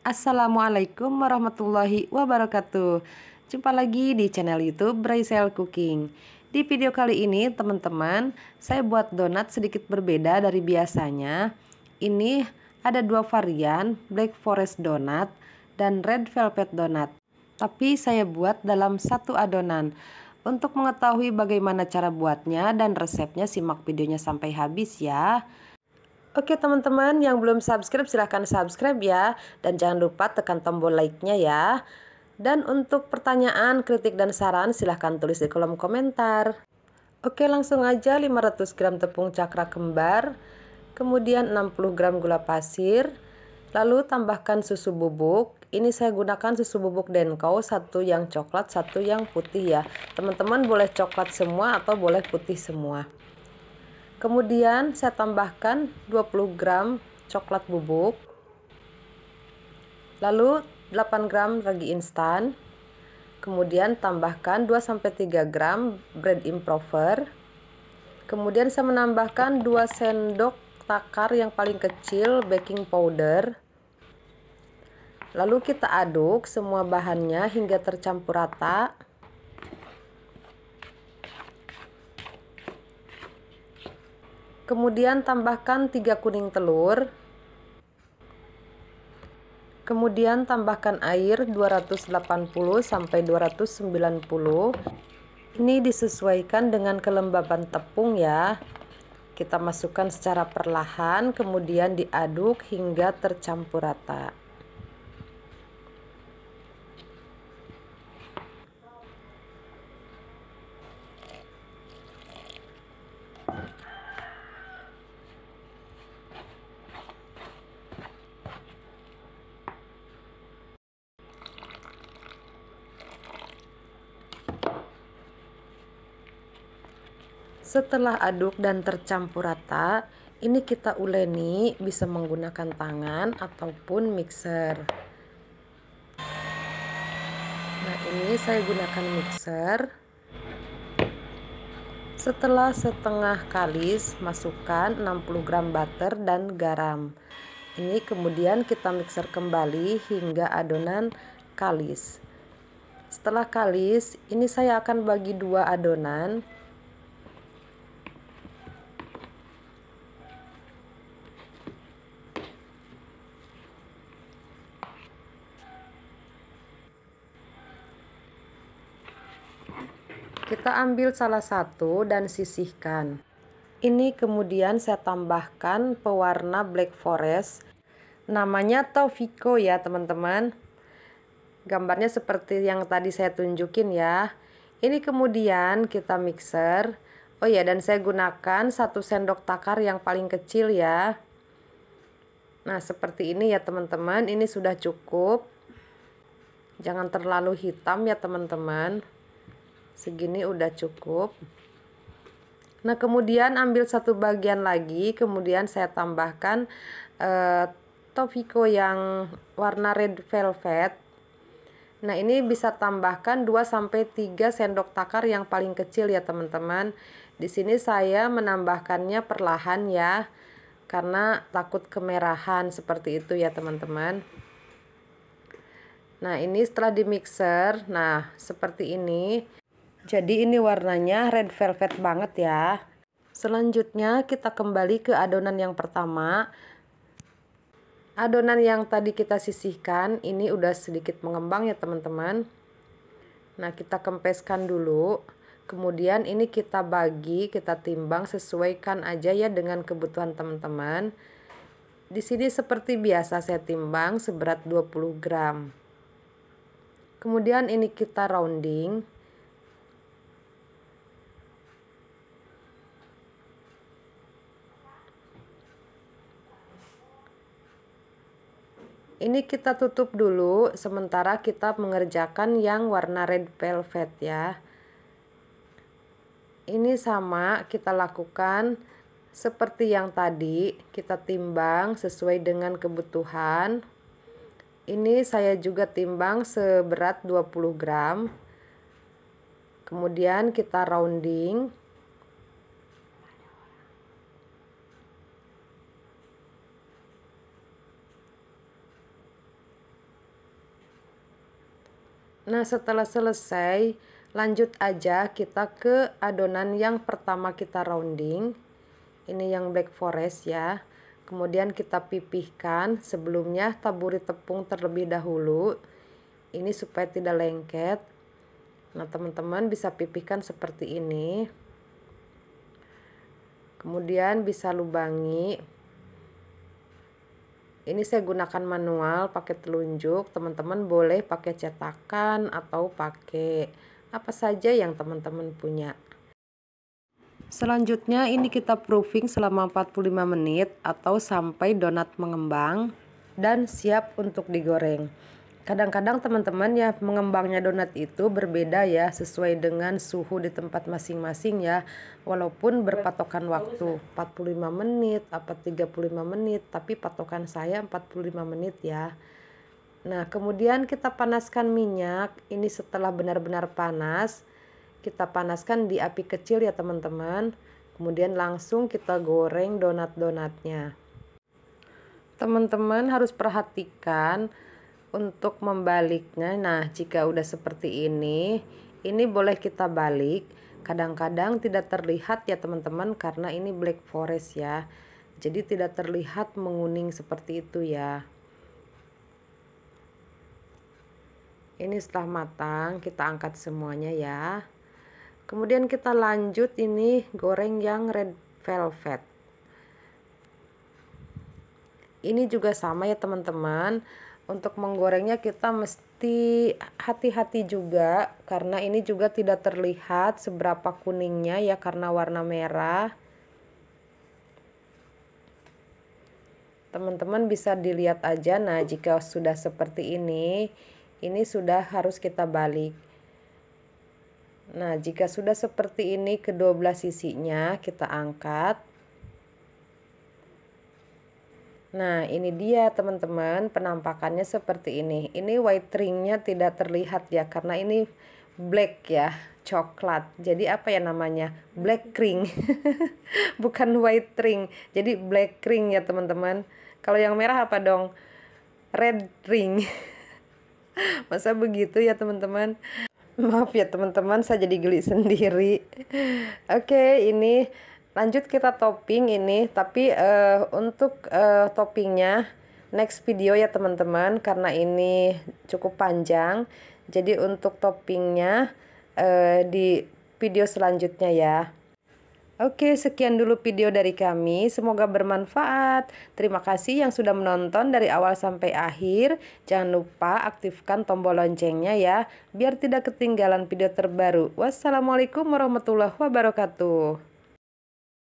Assalamualaikum warahmatullahi wabarakatuh. Jumpa lagi di channel YouTube Braisel Cooking. Di video kali ini, teman-teman, saya buat donat sedikit berbeda dari biasanya. Ini ada dua varian, Black Forest Donut dan Red Velvet Donut. Tapi saya buat dalam satu adonan. Untuk mengetahui bagaimana cara buatnya dan resepnya, simak videonya sampai habis ya. Oke teman-teman yang belum subscribe silahkan subscribe ya Dan jangan lupa tekan tombol like-nya ya Dan untuk pertanyaan, kritik, dan saran silahkan tulis di kolom komentar Oke langsung aja 500 gram tepung cakra kembar Kemudian 60 gram gula pasir Lalu tambahkan susu bubuk Ini saya gunakan susu bubuk Denko Satu yang coklat, satu yang putih ya Teman-teman boleh coklat semua atau boleh putih semua Kemudian saya tambahkan 20 gram coklat bubuk. Lalu 8 gram ragi instan. Kemudian tambahkan 2 3 gram bread improver. Kemudian saya menambahkan 2 sendok takar yang paling kecil baking powder. Lalu kita aduk semua bahannya hingga tercampur rata. Kemudian tambahkan 3 kuning telur. Kemudian tambahkan air 280 sampai 290. Ini disesuaikan dengan kelembaban tepung ya. Kita masukkan secara perlahan kemudian diaduk hingga tercampur rata. Setelah aduk dan tercampur rata, ini kita uleni bisa menggunakan tangan ataupun mixer. Nah, ini saya gunakan mixer. Setelah setengah kalis, masukkan 60 gram butter dan garam. Ini kemudian kita mixer kembali hingga adonan kalis. Setelah kalis, ini saya akan bagi dua adonan Kita ambil salah satu dan sisihkan. Ini kemudian saya tambahkan pewarna black forest. Namanya Tofiko ya teman-teman. Gambarnya seperti yang tadi saya tunjukin ya. Ini kemudian kita mixer. Oh ya dan saya gunakan satu sendok takar yang paling kecil ya. Nah seperti ini ya teman-teman. Ini sudah cukup. Jangan terlalu hitam ya teman-teman segini udah cukup nah kemudian ambil satu bagian lagi kemudian saya tambahkan eh, tofiko yang warna red velvet nah ini bisa tambahkan 2-3 sendok takar yang paling kecil ya teman-teman di sini saya menambahkannya perlahan ya karena takut kemerahan seperti itu ya teman-teman Nah ini setelah dimixer, Nah seperti ini jadi ini warnanya red velvet banget ya. Selanjutnya kita kembali ke adonan yang pertama. Adonan yang tadi kita sisihkan ini udah sedikit mengembang ya teman-teman. Nah kita kempeskan dulu. Kemudian ini kita bagi, kita timbang, sesuaikan aja ya dengan kebutuhan teman-teman. Di sini seperti biasa saya timbang seberat 20 gram. Kemudian ini kita rounding. ini kita tutup dulu sementara kita mengerjakan yang warna red velvet ya ini sama kita lakukan seperti yang tadi kita timbang sesuai dengan kebutuhan ini saya juga timbang seberat 20 gram kemudian kita rounding Nah, setelah selesai, lanjut aja kita ke adonan yang pertama kita rounding. Ini yang black forest ya. Kemudian kita pipihkan sebelumnya taburi tepung terlebih dahulu. Ini supaya tidak lengket. Nah, teman-teman bisa pipihkan seperti ini. Kemudian bisa lubangi ini saya gunakan manual pakai telunjuk teman-teman boleh pakai cetakan atau pakai apa saja yang teman-teman punya selanjutnya ini kita proofing selama 45 menit atau sampai donat mengembang dan siap untuk digoreng kadang-kadang teman-teman ya mengembangnya donat itu berbeda ya sesuai dengan suhu di tempat masing-masing ya walaupun berpatokan waktu 45 menit apa 35 menit tapi patokan saya 45 menit ya Nah kemudian kita panaskan minyak ini setelah benar-benar panas kita panaskan di api kecil ya teman-teman kemudian langsung kita goreng donat-donatnya teman-teman harus perhatikan untuk membaliknya nah jika udah seperti ini ini boleh kita balik kadang-kadang tidak terlihat ya teman-teman karena ini black forest ya jadi tidak terlihat menguning seperti itu ya ini setelah matang kita angkat semuanya ya kemudian kita lanjut ini goreng yang red velvet ini juga sama ya teman-teman untuk menggorengnya kita mesti hati-hati juga karena ini juga tidak terlihat seberapa kuningnya ya karena warna merah teman-teman bisa dilihat aja nah jika sudah seperti ini ini sudah harus kita balik nah jika sudah seperti ini kedua belah sisinya kita angkat Nah, ini dia teman-teman, penampakannya seperti ini. Ini white ringnya tidak terlihat ya, karena ini black ya, coklat. Jadi apa ya namanya? Black ring. Bukan white ring. Jadi black ring ya, teman-teman. Kalau yang merah apa dong? Red ring. Masa begitu ya, teman-teman? Maaf ya, teman-teman, saya jadi geli sendiri. Oke, ini lanjut kita topping ini tapi uh, untuk uh, toppingnya next video ya teman-teman karena ini cukup panjang jadi untuk toppingnya uh, di video selanjutnya ya Oke, sekian dulu video dari kami. Semoga bermanfaat. Terima kasih yang sudah menonton dari awal sampai akhir. Jangan lupa aktifkan tombol loncengnya ya, biar tidak ketinggalan video terbaru. Wassalamualaikum warahmatullahi wabarakatuh.